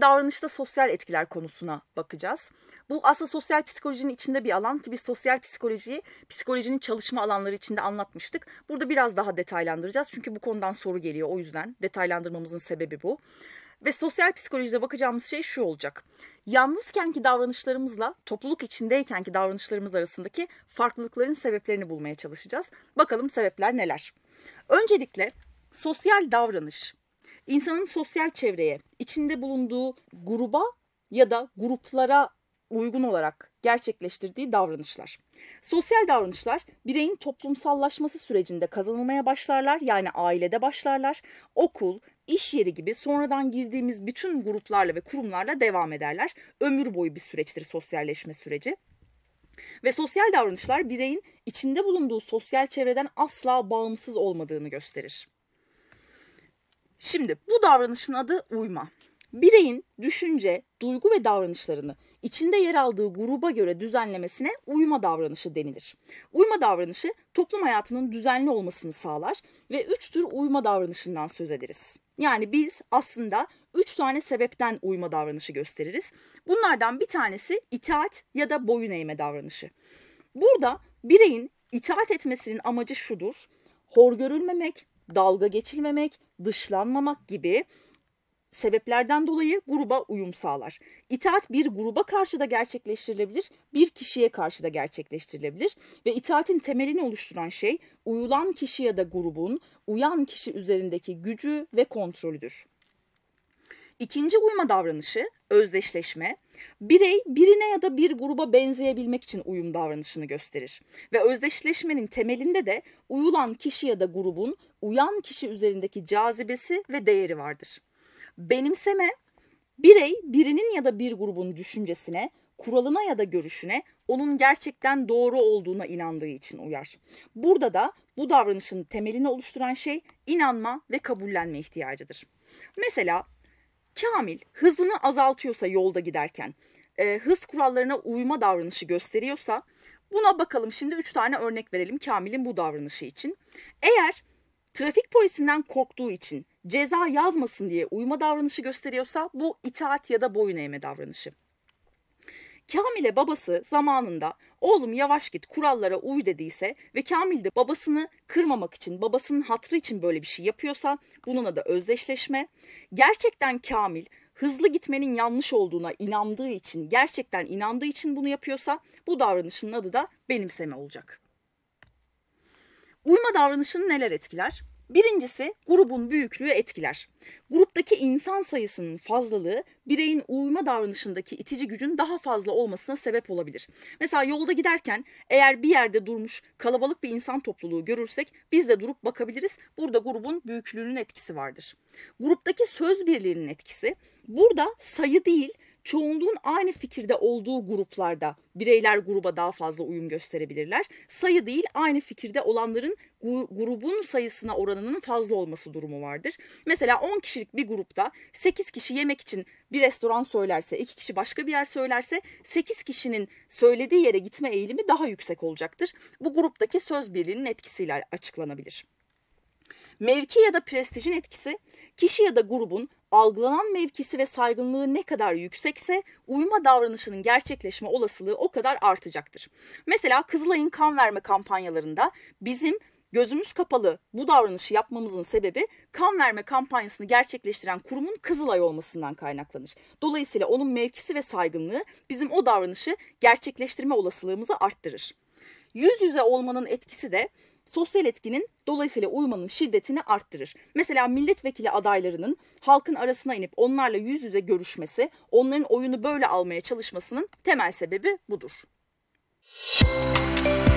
davranışta sosyal etkiler konusuna bakacağız. Bu aslında sosyal psikolojinin içinde bir alan ki biz sosyal psikolojiyi psikolojinin çalışma alanları içinde anlatmıştık. Burada biraz daha detaylandıracağız çünkü bu konudan soru geliyor o yüzden detaylandırmamızın sebebi bu. Ve sosyal psikolojide bakacağımız şey şu olacak. Yalnızkenki davranışlarımızla topluluk içindeykenki davranışlarımız arasındaki farklılıkların sebeplerini bulmaya çalışacağız. Bakalım sebepler neler? Öncelikle sosyal davranış İnsanın sosyal çevreye, içinde bulunduğu gruba ya da gruplara uygun olarak gerçekleştirdiği davranışlar. Sosyal davranışlar bireyin toplumsallaşması sürecinde kazanılmaya başlarlar. Yani ailede başlarlar. Okul, iş yeri gibi sonradan girdiğimiz bütün gruplarla ve kurumlarla devam ederler. Ömür boyu bir süreçtir sosyalleşme süreci. Ve sosyal davranışlar bireyin içinde bulunduğu sosyal çevreden asla bağımsız olmadığını gösterir. Şimdi bu davranışın adı uyma. Bireyin düşünce, duygu ve davranışlarını içinde yer aldığı gruba göre düzenlemesine uyma davranışı denilir. Uyma davranışı toplum hayatının düzenli olmasını sağlar ve üç tür uyma davranışından söz ederiz. Yani biz aslında üç tane sebepten uyma davranışı gösteririz. Bunlardan bir tanesi itaat ya da boyun eğme davranışı. Burada bireyin itaat etmesinin amacı şudur. Hor görülmemek, dalga geçilmemek, dışlanmamak gibi sebeplerden dolayı gruba uyum sağlar. İtaat bir gruba karşı da gerçekleştirilebilir, bir kişiye karşı da gerçekleştirilebilir ve itaatin temelini oluşturan şey uyulan kişi ya da grubun uyan kişi üzerindeki gücü ve kontrolüdür. İkinci uyma davranışı özdeşleşme, Birey birine ya da bir gruba benzeyebilmek için uyum davranışını gösterir. Ve özdeşleşmenin temelinde de uyulan kişi ya da grubun uyan kişi üzerindeki cazibesi ve değeri vardır. Benimseme birey birinin ya da bir grubun düşüncesine, kuralına ya da görüşüne onun gerçekten doğru olduğuna inandığı için uyar. Burada da bu davranışın temelini oluşturan şey inanma ve kabullenme ihtiyacıdır. Mesela Kamil hızını azaltıyorsa yolda giderken, e, hız kurallarına uyma davranışı gösteriyorsa buna bakalım şimdi 3 tane örnek verelim Kamil'in bu davranışı için. Eğer trafik polisinden korktuğu için ceza yazmasın diye uyma davranışı gösteriyorsa bu itaat ya da boyun eğme davranışı. Kamil'e babası zamanında oğlum yavaş git kurallara uy dediyse ve Kamil de babasını kırmamak için babasının hatrı için böyle bir şey yapıyorsa bununla da özdeşleşme. Gerçekten Kamil hızlı gitmenin yanlış olduğuna inandığı için gerçekten inandığı için bunu yapıyorsa bu davranışın adı da benimseme olacak. Uyma davranışını neler etkiler? Birincisi grubun büyüklüğü etkiler. Gruptaki insan sayısının fazlalığı bireyin uyuma davranışındaki itici gücün daha fazla olmasına sebep olabilir. Mesela yolda giderken eğer bir yerde durmuş kalabalık bir insan topluluğu görürsek biz de durup bakabiliriz. Burada grubun büyüklüğünün etkisi vardır. Gruptaki söz birliğinin etkisi burada sayı değil çoğunluğun aynı fikirde olduğu gruplarda bireyler gruba daha fazla uyum gösterebilirler. Sayı değil aynı fikirde olanların grubun sayısına oranının fazla olması durumu vardır. Mesela 10 kişilik bir grupta 8 kişi yemek için bir restoran söylerse, 2 kişi başka bir yer söylerse 8 kişinin söylediği yere gitme eğilimi daha yüksek olacaktır. Bu gruptaki söz birliğinin etkisiyle açıklanabilir. Mevki ya da prestijin etkisi kişi ya da grubun algılanan mevkisi ve saygınlığı ne kadar yüksekse uyuma davranışının gerçekleşme olasılığı o kadar artacaktır. Mesela Kızılay'ın kan verme kampanyalarında bizim gözümüz kapalı bu davranışı yapmamızın sebebi kan verme kampanyasını gerçekleştiren kurumun Kızılay olmasından kaynaklanır. Dolayısıyla onun mevkisi ve saygınlığı bizim o davranışı gerçekleştirme olasılığımızı arttırır. Yüz yüze olmanın etkisi de sosyal etkinin dolayısıyla uyumanın şiddetini arttırır. Mesela milletvekili adaylarının halkın arasına inip onlarla yüz yüze görüşmesi, onların oyunu böyle almaya çalışmasının temel sebebi budur. Müzik